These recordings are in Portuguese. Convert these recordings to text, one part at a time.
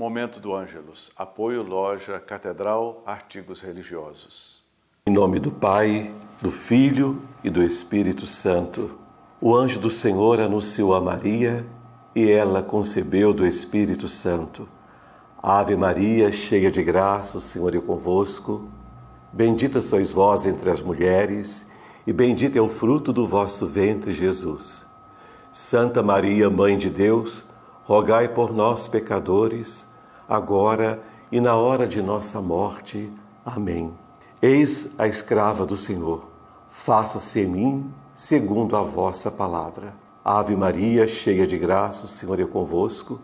Momento do Ângelus. Apoio Loja Catedral Artigos Religiosos. Em nome do Pai, do Filho e do Espírito Santo. O anjo do Senhor anunciou a Maria e ela concebeu do Espírito Santo. Ave Maria, cheia de graça, o Senhor é convosco. Bendita sois vós entre as mulheres e bendito é o fruto do vosso ventre, Jesus. Santa Maria, Mãe de Deus, rogai por nós, pecadores, agora e na hora de nossa morte. Amém. Eis a escrava do Senhor, faça-se em mim segundo a vossa palavra. Ave Maria, cheia de graça, o Senhor é convosco.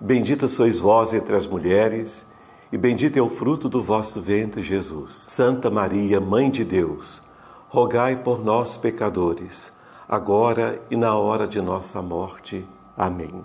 Bendita sois vós entre as mulheres, e bendito é o fruto do vosso ventre, Jesus. Santa Maria, Mãe de Deus, rogai por nós, pecadores, agora e na hora de nossa morte. Amém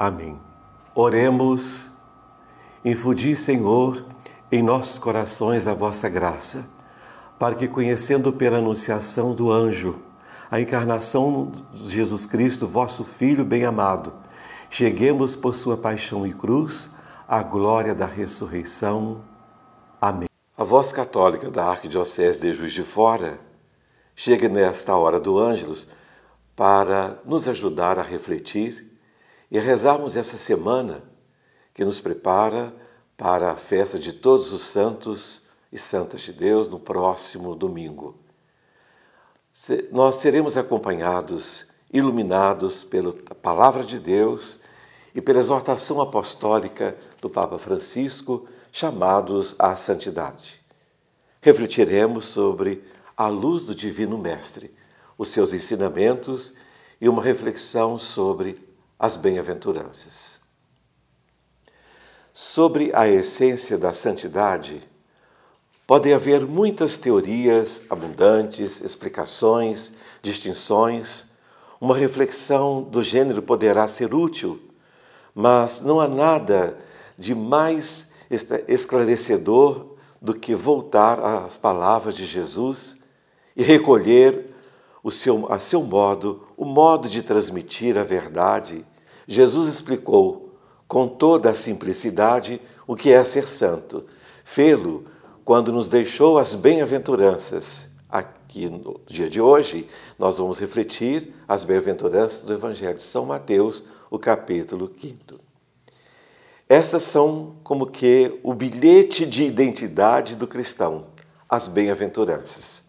Amém. Oremos. infundi Senhor, em nossos corações a vossa graça, para que, conhecendo pela anunciação do anjo a encarnação de Jesus Cristo, vosso Filho bem-amado, cheguemos por sua paixão e cruz à glória da ressurreição. Amém. A voz católica da Arquidiocese de Juiz de Fora chega nesta hora do Ângelus para nos ajudar a refletir e rezarmos essa semana que nos prepara para a festa de todos os santos e santas de Deus no próximo domingo. Nós seremos acompanhados, iluminados pela palavra de Deus e pela exortação apostólica do Papa Francisco, chamados à santidade. Refletiremos sobre a luz do Divino Mestre, os seus ensinamentos e uma reflexão sobre as bem-aventuranças. Sobre a essência da santidade, podem haver muitas teorias abundantes, explicações, distinções. Uma reflexão do gênero poderá ser útil, mas não há nada de mais esclarecedor do que voltar às palavras de Jesus e recolher o seu, a seu modo, o modo de transmitir a verdade, Jesus explicou com toda a simplicidade o que é ser santo. Fê-lo quando nos deixou as bem-aventuranças. Aqui no dia de hoje, nós vamos refletir as bem-aventuranças do Evangelho de São Mateus, o capítulo 5. Estas são como que o bilhete de identidade do cristão, as bem-aventuranças.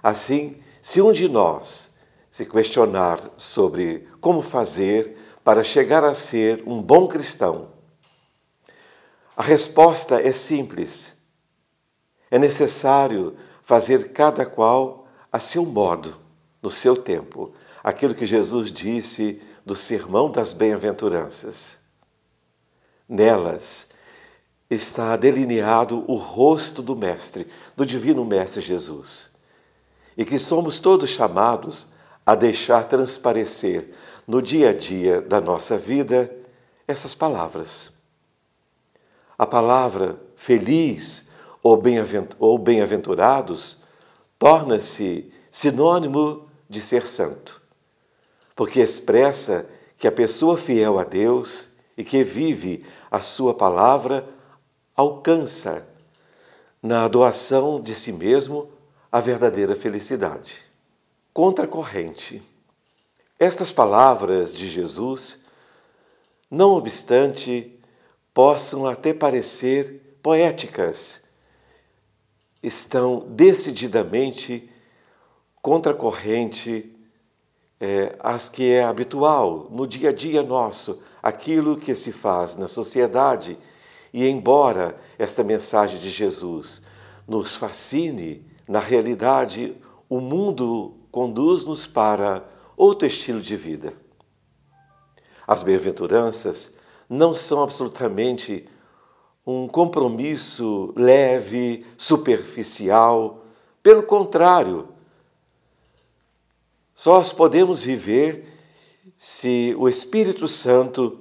Assim, se um de nós se questionar sobre como fazer para chegar a ser um bom cristão, a resposta é simples. É necessário fazer cada qual a seu modo, no seu tempo, aquilo que Jesus disse do Sermão das Bem-aventuranças. Nelas está delineado o rosto do Mestre, do Divino Mestre Jesus e que somos todos chamados a deixar transparecer no dia a dia da nossa vida essas palavras. A palavra feliz ou bem-aventurados torna-se sinônimo de ser santo, porque expressa que a pessoa fiel a Deus e que vive a sua palavra alcança na doação de si mesmo a verdadeira felicidade. Contracorrente. Estas palavras de Jesus, não obstante, possam até parecer poéticas, estão decididamente contracorrente é, às que é habitual no dia a dia nosso, aquilo que se faz na sociedade. E embora esta mensagem de Jesus nos fascine, na realidade, o mundo conduz-nos para outro estilo de vida. As bem-aventuranças não são absolutamente um compromisso leve, superficial. Pelo contrário, só as podemos viver se o Espírito Santo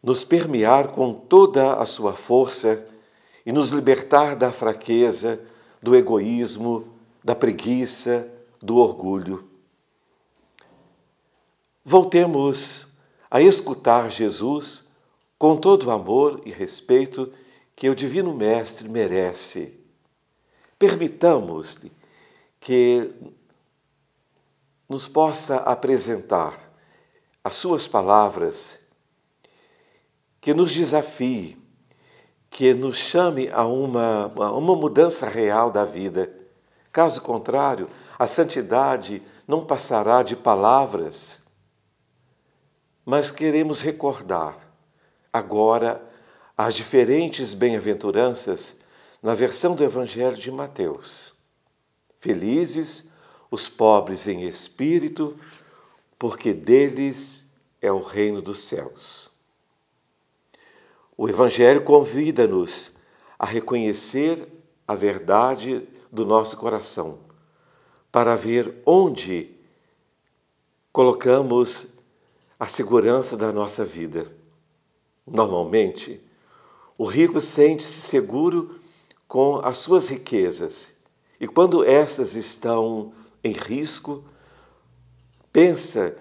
nos permear com toda a sua força e nos libertar da fraqueza do egoísmo, da preguiça, do orgulho. Voltemos a escutar Jesus com todo o amor e respeito que o Divino Mestre merece. Permitamos-lhe que nos possa apresentar as Suas palavras, que nos desafie que nos chame a uma, uma mudança real da vida. Caso contrário, a santidade não passará de palavras. Mas queremos recordar agora as diferentes bem-aventuranças na versão do Evangelho de Mateus. Felizes os pobres em espírito, porque deles é o reino dos céus. O Evangelho convida-nos a reconhecer a verdade do nosso coração, para ver onde colocamos a segurança da nossa vida. Normalmente, o rico sente-se seguro com as suas riquezas e, quando estas estão em risco, pensa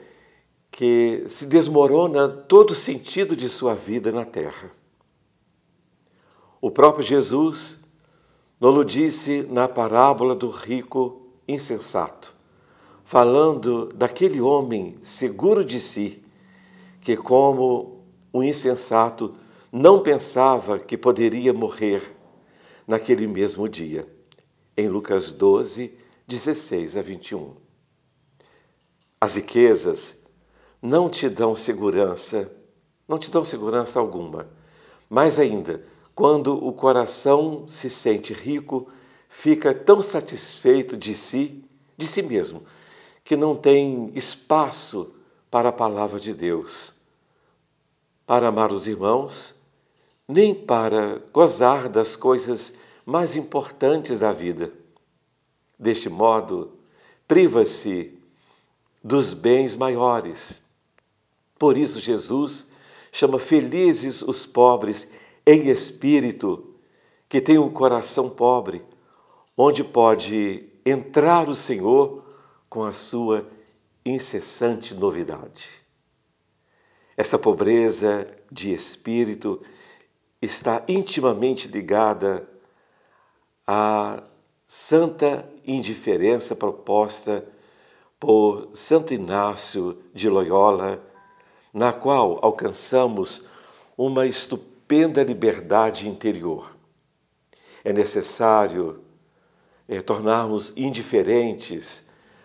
que se desmorona todo o sentido de sua vida na terra. O próprio Jesus nos disse na parábola do rico insensato, falando daquele homem seguro de si, que, como um insensato, não pensava que poderia morrer naquele mesmo dia, em Lucas 12, 16 a 21. As riquezas não te dão segurança, não te dão segurança alguma. Mais ainda, quando o coração se sente rico, fica tão satisfeito de si, de si mesmo, que não tem espaço para a palavra de Deus, para amar os irmãos, nem para gozar das coisas mais importantes da vida. Deste modo, priva-se dos bens maiores. Por isso, Jesus chama felizes os pobres em espírito, que tem um coração pobre, onde pode entrar o Senhor com a sua incessante novidade. Essa pobreza de espírito está intimamente ligada à santa indiferença proposta por Santo Inácio de Loyola, na qual alcançamos uma estupenda penda liberdade interior. É necessário é, tornarmos indiferentes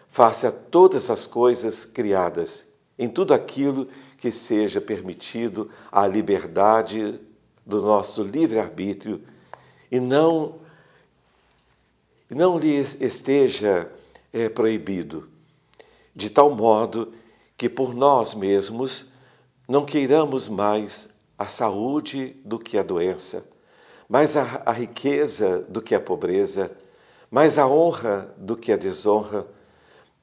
face a todas as coisas criadas, em tudo aquilo que seja permitido à liberdade do nosso livre-arbítrio e não, não lhe esteja é, proibido, de tal modo que por nós mesmos não queiramos mais a saúde do que a doença, mais a, a riqueza do que a pobreza, mais a honra do que a desonra,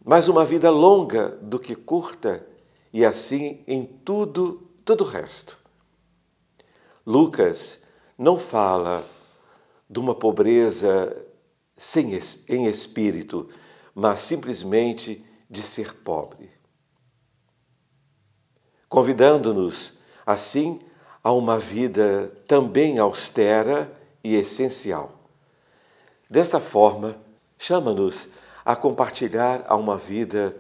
mais uma vida longa do que curta, e assim em tudo, todo o resto. Lucas não fala de uma pobreza sem, em espírito, mas simplesmente de ser pobre. Convidando-nos, assim, a uma vida também austera e essencial. Desta forma, chama-nos a compartilhar a uma vida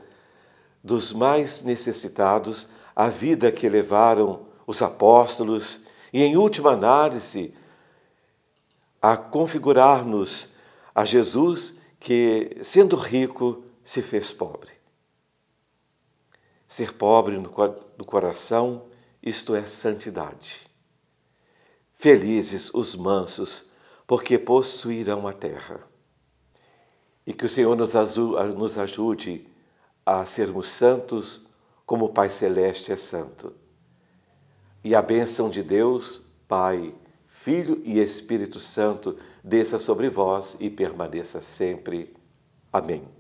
dos mais necessitados, a vida que levaram os apóstolos e, em última análise, a configurar-nos a Jesus que, sendo rico, se fez pobre. Ser pobre no coração isto é, santidade. Felizes os mansos, porque possuirão a terra. E que o Senhor nos ajude a sermos santos como o Pai Celeste é santo. E a bênção de Deus, Pai, Filho e Espírito Santo, desça sobre vós e permaneça sempre. Amém.